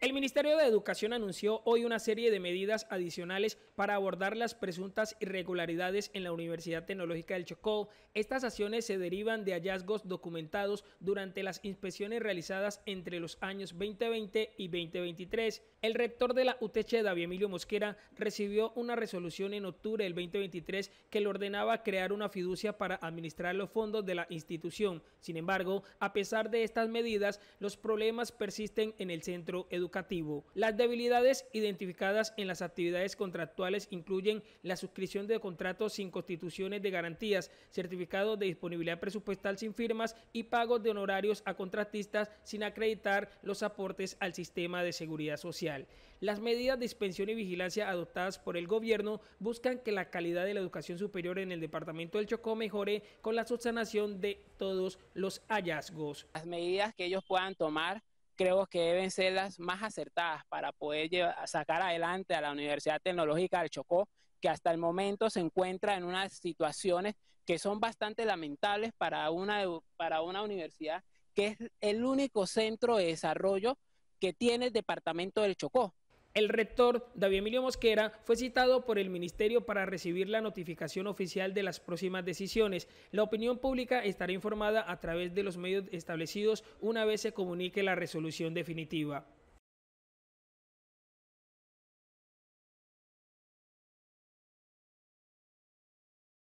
El Ministerio de Educación anunció hoy una serie de medidas adicionales para abordar las presuntas irregularidades en la Universidad Tecnológica del Chocó. Estas acciones se derivan de hallazgos documentados durante las inspecciones realizadas entre los años 2020 y 2023. El rector de la UTC, David Emilio Mosquera, recibió una resolución en octubre del 2023 que le ordenaba crear una fiducia para administrar los fondos de la institución. Sin embargo, a pesar de estas medidas, los problemas persisten en el centro educativo. Las debilidades identificadas en las actividades contractuales incluyen la suscripción de contratos sin constituciones de garantías, certificados de disponibilidad presupuestal sin firmas y pagos de honorarios a contratistas sin acreditar los aportes al sistema de seguridad social. Las medidas de dispensión y vigilancia adoptadas por el gobierno buscan que la calidad de la educación superior en el departamento del Chocó mejore con la subsanación de todos los hallazgos. Las medidas que ellos puedan tomar creo que deben ser las más acertadas para poder llevar, sacar adelante a la Universidad Tecnológica del Chocó, que hasta el momento se encuentra en unas situaciones que son bastante lamentables para una, para una universidad que es el único centro de desarrollo que tiene el departamento del Chocó. El rector David Emilio Mosquera fue citado por el ministerio para recibir la notificación oficial de las próximas decisiones. La opinión pública estará informada a través de los medios establecidos una vez se comunique la resolución definitiva.